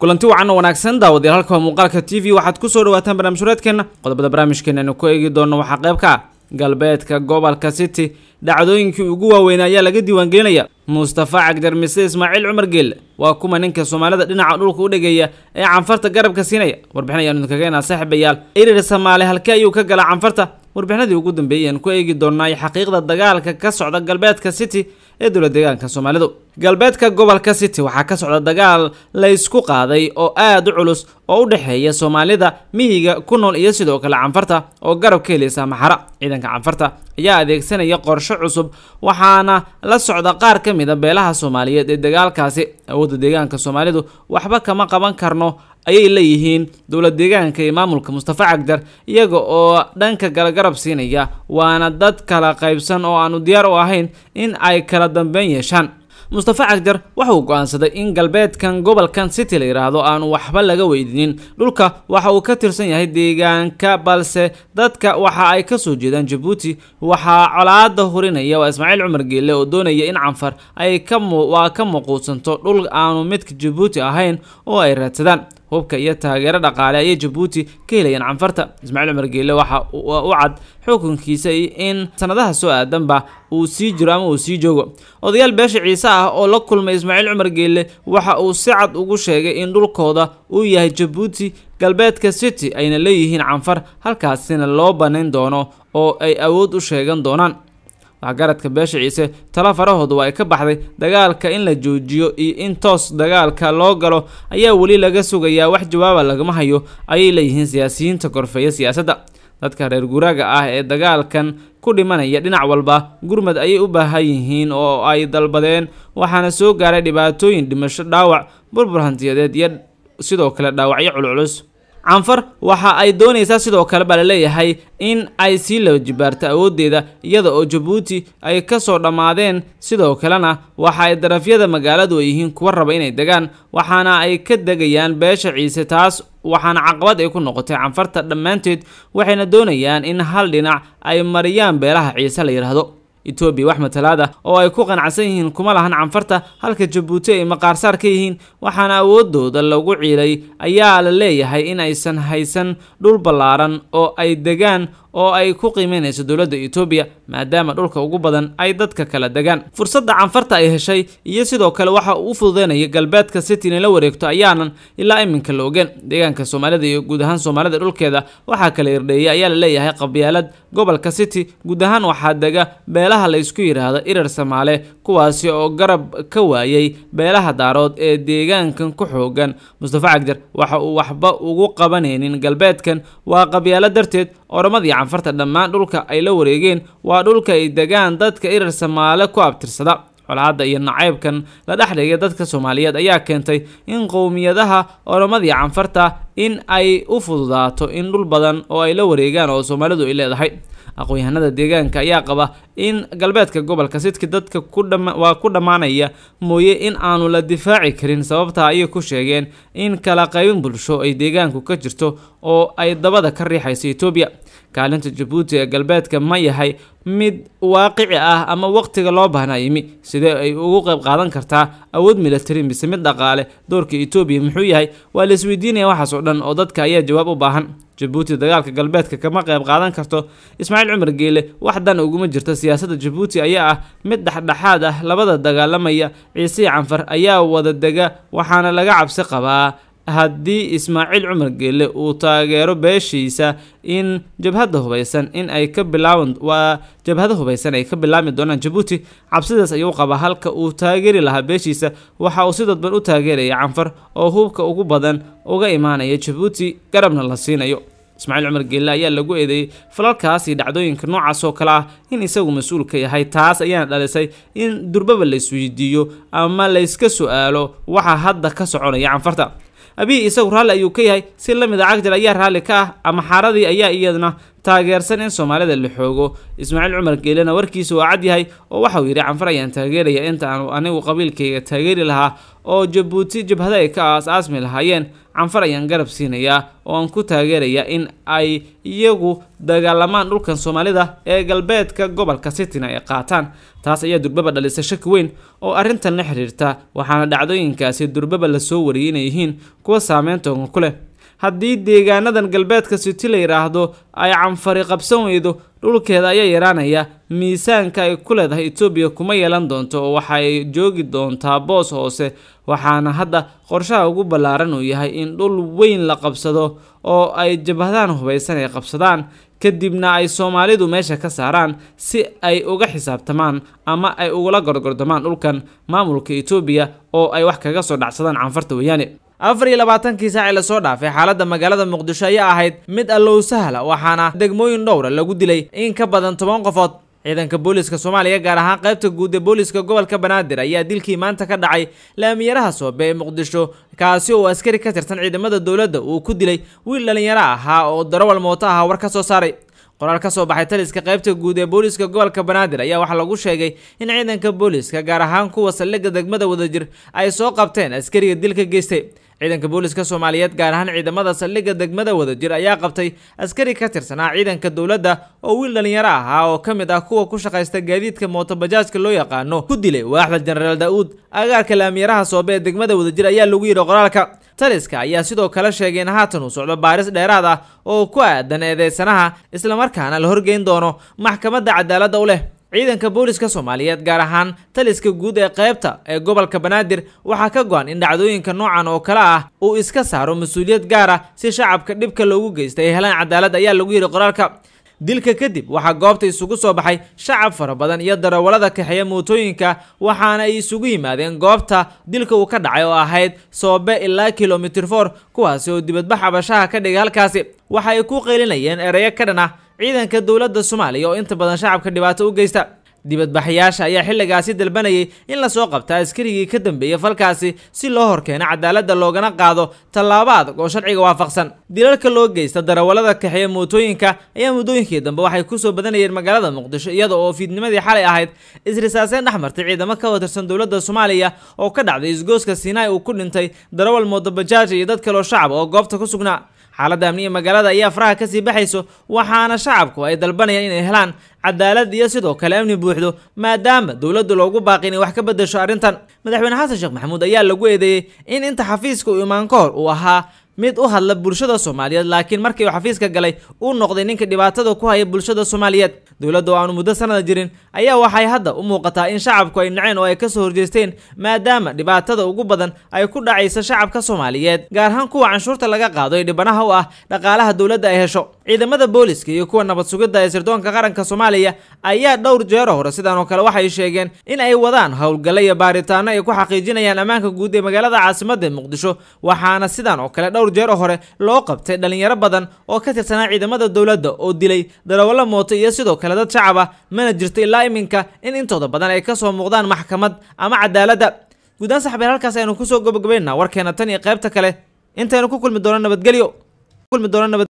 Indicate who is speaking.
Speaker 1: kulanti wacan oo wanaagsan daawadayaal halka muuqaalka t v waxaad ku soo dhawaataan barnaamij horeedkeenna qodobada barnaamijkeenaanu ku eegi doono waxaa qayb ka ah galbeedka gobolka city dhacdooyinkii ugu waaweynaa ayaa laga diiwaangelinaya mustafa cagjar mise ismaaciil cumar geel waa kuma ninka soomaalida dhinaca dhulka u dhegeeya ee canfarta garabka siinaya warbixin ayaanu inaa saaxiibayaal erir samaale halkee ayuu ka galaa canfarta warbixinadii ugu dambeeyayaan ku eegi doonaa xaqiiqda dagaalka ka socda galbeedka city ee dowla deegaanka soomaalidu galbeedka gobolka city waxaa ka socda dagaal laysku qaaday oo aad u culus oo u dhexeeya soomaalida miyiga ku nool iyo sidoo kale canfarta oo garab ka heliysa maxara ciidanka canfarta ayaa adeegsanaya qorsho cusub waxaana la socda qaar ka mida beelaha soomaaliyeed ee dagaalkaasi awoodda deegaanka soomaalidu waxba kama qaban karno ayay leeyihiin dowla deegaanka iyo maamulka mustafa cagdar iyaga oo dhanka galagarab siinaya waana dad kala qaybsan oo aanu diyaar u ahayn in ay kala dambeyn yeeshaan mustafa cagjar waxa uu go-aansaday in galbeedkan gobolkan city la yidhaahdo aanu waxba laga weydinin dhulka waxa uu ka tirsan yahay deegaanka balse dadka waxa ay kasoo jeedaan jabuuti waxaa colaada hurinaya waa ismaaciil cumar geelle oo doonaya in canfar ay waa ka muquusanto dhul aanu midka jabuuti ahayn oo ay raadsadaan hubka iyo taageero dhaqaale ayay jabuuti ka helayeen canfarta ismaaciil cumar geelle waxa u cad xukunkiisa in sanadaha soo aadanba uu sii jiro ama uu sii joogo odayaal beesha ciise ah oo la kulmay ismaaciil cumar geelle waxa uu si cad ugu sheegay in dhulkooda uu yahay jabuuti galbeedka city ayna leeyihiin canfar halkaasina loo bannayn doono oo ay awood u sheegan doonaan waxgaradka beesha ciise tala farahoodu waa ay ka baxday dagaalka in la joojiyo iyo in toos dagaalka loo galo ayaa weli laga sugayaa wax jawaaba lagama hayo ayay leeyihiin siyaasiyiinta korfeeya siyaasadda dadka reer guraaga ah ee dagaalkan ku dhimanaya dhinac walba gurmad ayay u baahan yihiin oo ay dalbadeen waxaana soo gaaray dhibaatooyin dhimasho dhaawac burbur hantiyadeed iyo sidoo kale dhaawacyo culculus canfar waxa ay doonaysaa sidoo kale baa leeyahay in ay sii la jibaarto awooddeeda iyada oo jabuuti ay ka soo dhammaadeen sidoo kalena waxa ay darafyada magaaladu ay yihiin kuwa raba inay degaan waxaana ay ka degayaan beesha ciise taas waxaana caqabad ay ku noqotay canfarta dhammaanteed waxayna doonayaan in hal dhinac ay mariyaan beelaha ciise la yidhaahdo etoobiya wax matalaada oo ay ku qanacsan yihiin kuma lahan canfarta halka jabuuti ay maqaarsaar ka yihiin waxaana awooddooda lagu ciilay ayaa la leeyahay in aysan haysan dhul ballaaran oo ay degaan oo ay ku qiimeynayso dowladda etoobiya maadaama dhulka ugu badan ay dadka kala degaan fursadda canfarta ay heshay iyo sidoo kale waxa uu u fududeynaya galbeedka city inay la wareegto ayaanan ilaa iminka la ogeen deegaanka soomaalida iyo guud ahaan soomaalida dhulkeeda waxaa kale irdheeyay ayaa la leeyahay qabyaalad gobolka city guud ahaan waxaa dega beelaha laysku yidhaahdo irar samaale kuwaasi oo garab ka waayay beelaha daarood ee deegaankan ku xoogan mustafa cagjar waxa uu waxba ugu qabanaynin galbeedkan waa qabyaalo darteed oromadii canfarta dhammaan dhulka ay la wareegeen waa dhulka ay degaan dadka irar samaale ku abtirsada colaadda iyo nacaybkan la dhex dhexdhigay dadka soomaaliyeed ayaa keentay in qowmiyadaha oromadii canfarta in ay u fududaato in dhul badan oo ay la wareegaan oo soomaalidu ay leedahay aqoon-yahanada deegaanka ayaa qaba in galbeedka gobolka sidka dadka waa ku dhammaanaya mooye in aanu la difaaci karin sababta ayay ku sheegeen in kala qaybin bulsho ay deegaanku ka jirto oo ay dabada ka riixayso etoobiya kaalinta jabuuti ee galbeedka ma yahay mid waaqici ah ama waqtiga loo baahnayimi sidee ay ugu qayb qaadan kartaa awood milatari mise mid dhaqaale doorka etoobiya muxuu yahay waa la isweydiinaya waxaas oo dhan oo dadka ayaa jawaab u baahan jabuuti dagaalka galbeedka kama qayb qaadan karto ismaaciil cumar geele wax dan uguma jirta siyaasadda jabuuti ayaa ah mid dhexdhexaad ah labada dagaalamaya ciise canfar ayaa wada dega waxaana laga cabsi qabaa haddii ismaaciil cumar geelle uu taageero beeshiisa in jabhada hubaysan in ay ka bilaaban waa jabhada hubaysan ay ka bilaabmi doonaan jabuuti cabsidaas ayuu qabaa halka uu taageeri lahaa beeshiisa waxa uu si dadban u taageeraya canfar oo hubka ugu badan uga imaanaya jabuuti garabna la siinayo ismaaciil cumar geelle ayaa lagu eedeeyey falalkaas iyo dhacdooyinka noocaas oo kale ah in isagu mas-uul ka yahay taas ayaana dhalisay in durbaba laysweydiiyo ama layska su-aalo waxa hadda ka soconaya canfarta abiy isagu raalli ayuu ka yahay si la mid a ah cagjal ayaa raalli ka ah ama xaaradii ayaa iyadna taageersan in soomaalida la xoogo ismaaciil cumar geelena warkiisa waa yahay oo waxauu yidhi canfar ayaan taageeraya inta aanu anigu qabiilkayga taageeri lahaa oo jabuuti jabhada ay ka aas-aasmi lahaayeen canfar ayaan garab siinayaa oo aan ku taageerayaa in ay iyagu dagaalamaan dhulkan soomaalida ee galbeedka gobolka sitina ay qaataan taas ayaa durbaba dhalisa shaki weyn oo arrintan la xidhiirta waxaana dhacdooyinkaasi durbaba la soo wariyay inay yihiin kuwa saameyn toogan ku leh haddii deegaanadan galbeedka siti la yidhaahdo ay canfari qabsan weydo dhulkeeda ayaa yaraanaya miisaanka ay ku leedahay etoobiya kuma yeelan doonto oo waxa ay joogi doontaa boos hoose waxaana hadda qorshaha ugu ballaaran uu yahay in dhul weyn la qabsado oo ay jabhadaan hubaysan ay qabsadaan kadibna ay soomaalidu meesha ka saaraan si ay uga xisaabtamaan ama ay ugula gorgordamaan dhulkan maamulka etoobiya oo ay wax kaga soo dhacsadaan canfarta weeyaane afar iyo labaatankii saaci lasoo dhaafay xaaladda magaalada muqdisho ayaa ahayd mid allow sahla ah, waxaana degmooyin dhowra ah lagu dilay in ka badan toban qofood ciidanka booliska soomaaliya gaar ahaan qaybta guud ee booliiska gobolka banaadir ayaa dilkii maanta ka dhacay laamiyaraha soobe ee muqdisho kaasi oo askari ka tirsan ciidamada dowladda uu ku dilay wiil dhallinyaro ahaa oo darawal mooto ahaa war ka soo saaray qoraal ka soo baxay taliska qaybta guud ee booliiska gobolka banaadir ayaa waxaa lagu sheegay in ciidanka booliiska gaar ahaan kuwa saldhigga degmada wadajir ay soo qabteen askariga dilka geystay ciidanka booliiska soomaaliyeed gaar ahaan ciidamada saldhigga degmada wadajir ayaa qabtay askari ka tirsanaa ciidanka dowladda oo wiil dhalinyaro ahaa oo ka mid ah kuwa ku shaqaysta gaadiidka mootobajaajka loo yaqaano ku dilay waaxda jenaraal da-uud agaarka laamiyaraha soobe ee degmada wadajir ayaa lagu yidhi qoraalka taliska ayaa sidoo kale sheegay in haatan uu socdo baaris dheeraad ah oo ku aadan eedeysanaha islamarkaana la horgeyn doono maxkamadda cadaaladda u leh ciidanka booliska soomaaliyeed gaar ahaan taliska guud ee qaybta ee gobolka banaadir waxaa ka go-an in dhacdooyinka noocan oo kale ah uu iska saaro mas-uuliyad gaara ah si shacabka dhibka loogu geystay ay helaan cadaalad ayaa lagu yidhi qoraalka dilka kadib waxaa goobta isugu soo baxay shacab fara badan iyo darawalada kaxeeya mootooyinka waxaana ay isugu yimaadeen goobta dilka uu ka dhacay oo ahayd soobe ilaa kilomitr for kuwaasi oo dibadba xabashaha ka dhigay halkaasi waxa ay ku qaylinayeen ereyo ka dhan ah ciidanka dowladda soomaaliya oo inta badan shacabka dhibaato u geysta dibadbaxayaasha ayaa xilligaasi dalbanayay in lasoo qabta askarigii ka dambeeyey falkaasi si loo horkeeno cadaaladda loogana qaado tallaabo adag oo sharciga waafaqsan dilalka loo geysta darawallada kaxeeye mootooyinka ayaa muddooyinkii dambe waxay ku soo badanayeen magaalada muqdisho iyada oo fiidnimadii xalay ahayd isrisaaseen dhex martay ciidamo ka watirsan dowladda soomaaliya oo ka dhacday isgooska siinaai uu ku dhintay darawal moodobajaaj iyo dad kaloo shacab oo goobta ku sugnaa xaaladda amniga magaalada ayaa faraha kasii baxayso waxaana shacabku ay dalbanayaan inay helaan cadaalad iyo sidoo kale amni buuxdo maadaama dowladdu loogu baaqi inay wax ka bedesho arrintan madaxweyne xasan sheekh maxamuud ayaa lagu eedeeyey in inta xafiiska uu imaan ka hor uu ahaa mid u hadla bulshada soomaaliyeed laakiin markii uu xafiiska galay uu noqday ninka dhibaatada ku haya bulshada soomaaliyeed dowladda oo aanu muddo sanada jirin ayaa waxay hadda u muuqataa in shacabku ay naceen oo ay ka soo horjeesteen maadaama dhibaatada ugu badan ay ku dhacayso shacabka soomaaliyeed gaar ahaan kuwa canshuurta laga qaado ee dhibanaha u ah dhaqaalaha dowladda ay hesho ciidamada booliska iyo kuwa nabad sugidda ee sirdoonka qaranka soomaaliya ayaa dhowr jeero hore sidaan oo kale waxay sheegeen in ay wadaan howlgalla iyo baaritaano ay ku xaqiijinayaan ammaanka guud ee magaalada caasimadda muqdisho waxaana sidaan oo kale dhowr jeero hore loo qabtay dhallinyaro badan oo ka tirsanaa ciidamada dowladda oo dilay darawallo mooto iyo sidoo kale dad shacab ah mana jirto ilaa iminka in intooda badan ay kasoo muuqdaan maxkamad ama cadaaladda guudaan saxbeer halkaas aynu kusoo gabagabaynaa warkeena tan iyo qaybta kale intaynu ku kulmi doono nabadgelyo